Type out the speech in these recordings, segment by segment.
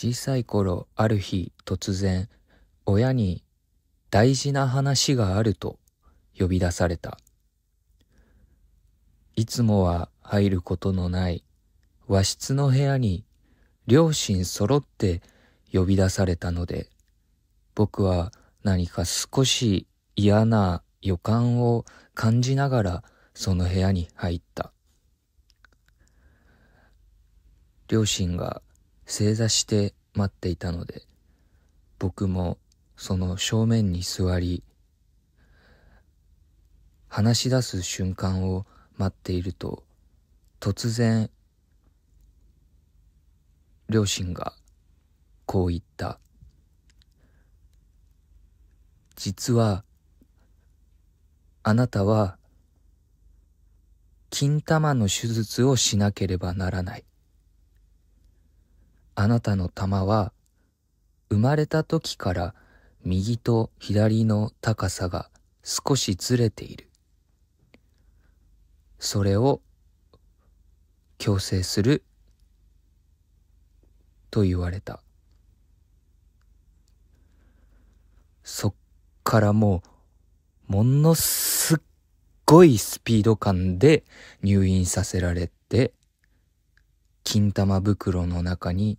小さい頃ある日突然親に大事な話があると呼び出されたいつもは入ることのない和室の部屋に両親揃って呼び出されたので僕は何か少し嫌な予感を感じながらその部屋に入った両親が正座して待っていたので、僕もその正面に座り、話し出す瞬間を待っていると、突然、両親がこう言った。実は、あなたは、金玉の手術をしなければならない。あなたの玉は生まれた時から右と左の高さが少しずれている。それを矯正すると言われた。そっからもうものすっごいスピード感で入院させられて金玉袋の中に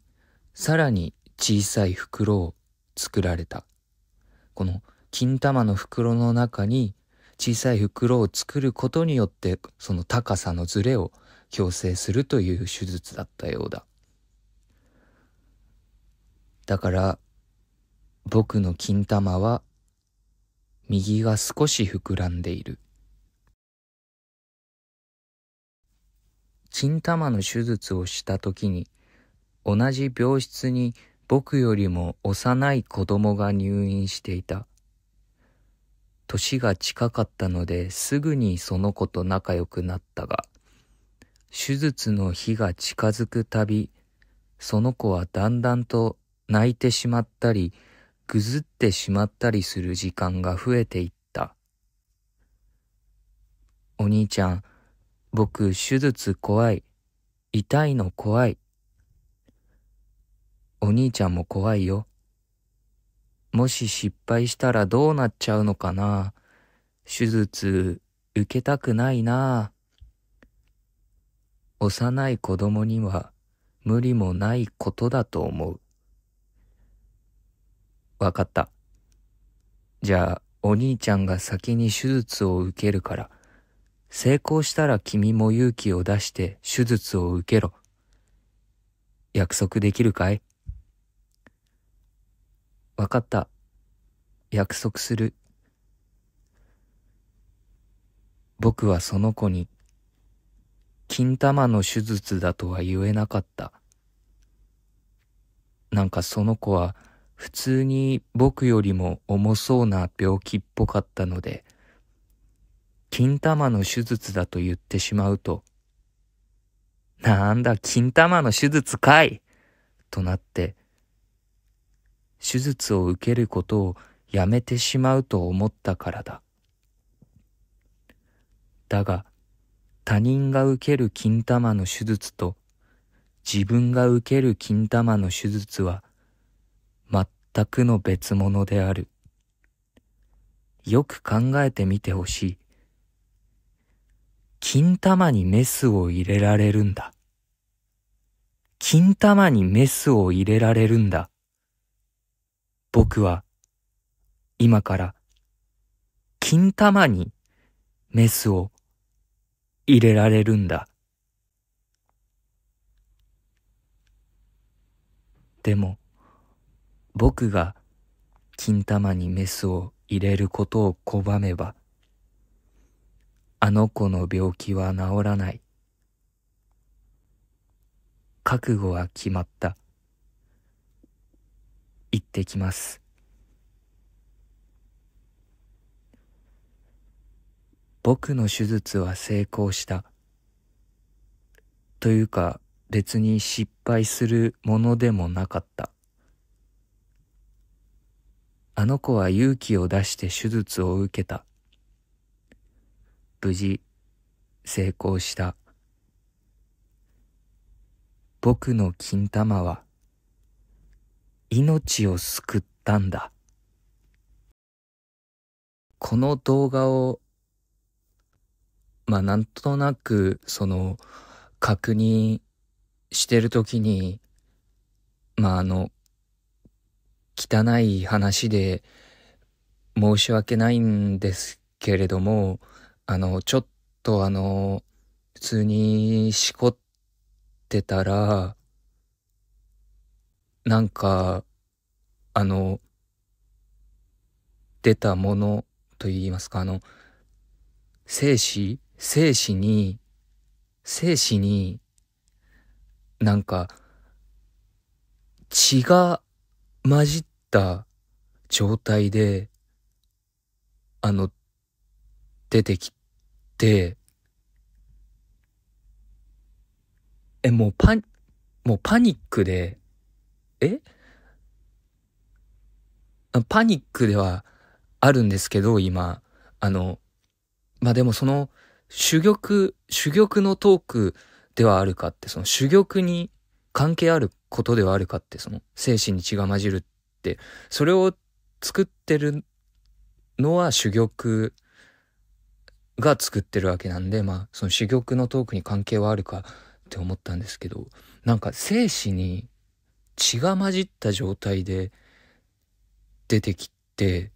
さらに小さい袋を作られた。この金玉の袋の中に小さい袋を作ることによってその高さのズレを矯正するという手術だったようだ。だから僕の金玉は右が少し膨らんでいる。金玉の手術をした時に同じ病室に僕よりも幼い子供が入院していた。年が近かったのですぐにその子と仲良くなったが、手術の日が近づくたび、その子はだんだんと泣いてしまったり、ぐずってしまったりする時間が増えていった。お兄ちゃん、僕手術怖い。痛いの怖い。お兄ちゃんも怖いよ。もし失敗したらどうなっちゃうのかな。手術受けたくないな。幼い子供には無理もないことだと思う。わかった。じゃあ、お兄ちゃんが先に手術を受けるから、成功したら君も勇気を出して手術を受けろ。約束できるかいわかった。約束する。僕はその子に、金玉の手術だとは言えなかった。なんかその子は、普通に僕よりも重そうな病気っぽかったので、金玉の手術だと言ってしまうと、なんだ金玉の手術かいとなって、手術を受けることをやめてしまうと思ったからだ。だが、他人が受ける金玉の手術と自分が受ける金玉の手術は全くの別物である。よく考えてみてほしい。金玉にメスを入れられるんだ。金玉にメスを入れられるんだ。僕は今から金玉にメスを入れられるんだ。でも僕が金玉にメスを入れることを拒めばあの子の病気は治らない。覚悟は決まった。行ってきます。僕の手術は成功した。というか別に失敗するものでもなかった。あの子は勇気を出して手術を受けた。無事、成功した。僕の金玉は、命を救ったんだ。この動画を、まあなんとなく、その、確認してるときに、まああの、汚い話で申し訳ないんですけれども、あの、ちょっとあの、普通にしこってたら、なんか、あの、出たものと言いますか、あの、生死生死に、生死に、なんか、血が混じった状態で、あの、出てきて、え、もうパ、もうパニックで、えパニックではあるんですけど、今。あの、まあ、でもその、主玉、主玉のトークではあるかって、その主玉に関係あることではあるかって、その精神に血が混じるって、それを作ってるのは主玉が作ってるわけなんで、まあ、その主玉のトークに関係はあるかって思ったんですけど、なんか生死に血が混じった状態で出てきて、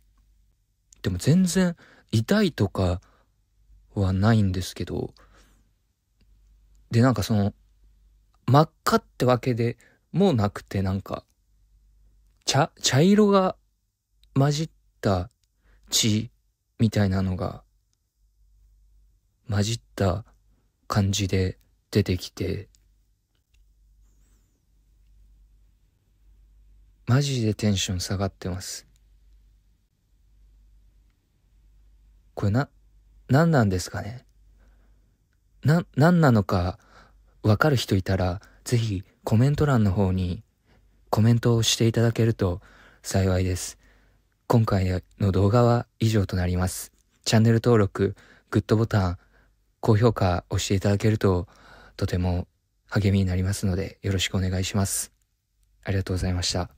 でも全然痛いとかはないんですけど、で、なんかその、真っ赤ってわけでもなくて、なんか、茶、茶色が混じった血みたいなのが混じった感じで出てきて、マジでテンション下がってます。これな、何なんですかねな、何なのかわかる人いたら、ぜひコメント欄の方にコメントをしていただけると幸いです。今回の動画は以上となります。チャンネル登録、グッドボタン、高評価をしていただけるととても励みになりますのでよろしくお願いします。ありがとうございました。